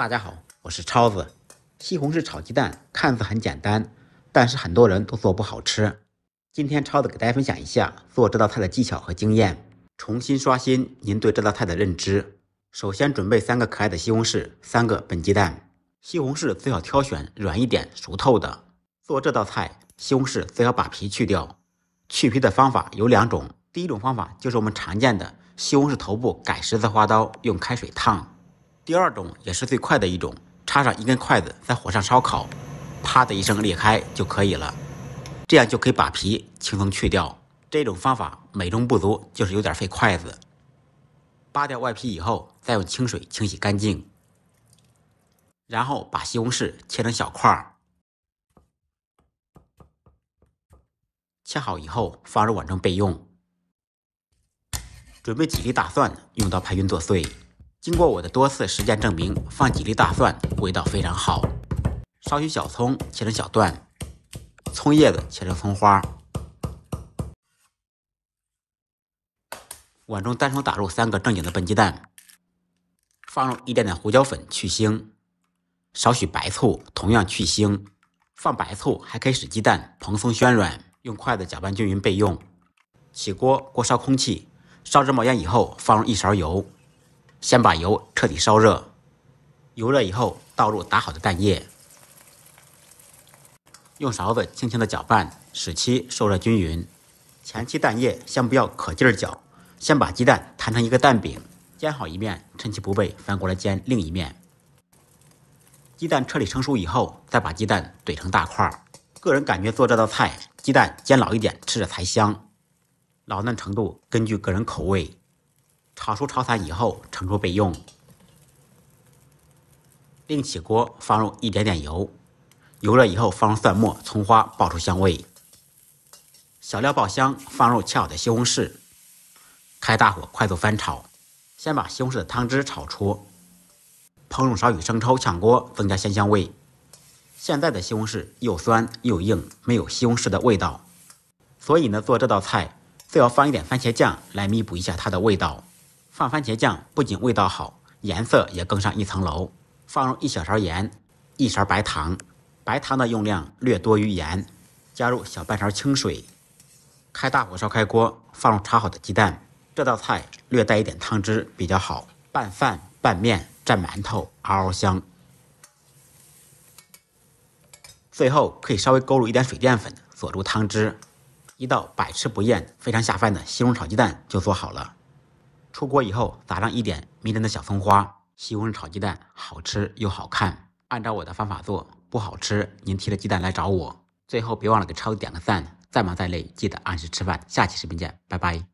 大家好，我是超子。西红柿炒鸡蛋看似很简单，但是很多人都做不好吃。今天超子给大家分享一下做这道菜的技巧和经验，重新刷新您对这道菜的认知。首先准备三个可爱的西红柿，三个笨鸡蛋。西红柿最好挑选软一点、熟透的。做这道菜，西红柿最好把皮去掉。去皮的方法有两种，第一种方法就是我们常见的西红柿头部改十字花刀，用开水烫。第二种也是最快的一种，插上一根筷子在火上烧烤，啪的一声裂开就可以了，这样就可以把皮轻松去掉。这种方法美中不足就是有点费筷子。扒掉外皮以后，再用清水清洗干净，然后把西红柿切成小块儿，切好以后放入碗中备用。准备几粒大蒜，用刀拍匀剁碎。经过我的多次实践证明，放几粒大蒜味道非常好。少许小葱切成小段，葱叶子切成葱花。碗中单手打入三个正经的笨鸡蛋，放入一点点胡椒粉去腥，少许白醋同样去腥。放白醋还可以使鸡蛋蓬松暄软。用筷子搅拌均匀备用。起锅，锅烧空气，烧至冒烟以后，放入一勺油。先把油彻底烧热，油热以后倒入打好的蛋液，用勺子轻轻的搅拌，使其受热均匀。前期蛋液先不要可劲儿搅，先把鸡蛋摊成一个蛋饼，煎好一面，趁其不备翻过来煎另一面。鸡蛋彻底成熟以后，再把鸡蛋怼成大块。个人感觉做这道菜，鸡蛋煎老一点吃着才香，老嫩程度根据个人口味。炒熟炒散以后，盛出备用。另起锅，放入一点点油，油热以后放入蒜末、葱花爆出香味。小料爆香，放入切好的西红柿，开大火快速翻炒，先把西红柿的汤汁炒出。烹入少许生抽炝锅，增加鲜香味。现在的西红柿又酸又硬，没有西红柿的味道，所以呢，做这道菜最好放一点番茄酱来弥补一下它的味道。放番茄酱不仅味道好，颜色也更上一层楼。放入一小勺盐，一勺白糖，白糖的用量略多于盐。加入小半勺清水，开大火烧开锅，放入炒好的鸡蛋。这道菜略带一点汤汁比较好，拌饭、拌面、蘸馒头，嗷嗷香。最后可以稍微勾入一点水淀粉，锁住汤汁。一道百吃不厌、非常下饭的西红柿炒鸡蛋就做好了。出锅以后撒上一点迷人的小葱花，西红柿炒鸡蛋好吃又好看。按照我的方法做不好吃，您提着鸡蛋来找我。最后别忘了给超点个赞，再忙再累，记得按时吃饭。下期视频见，拜拜。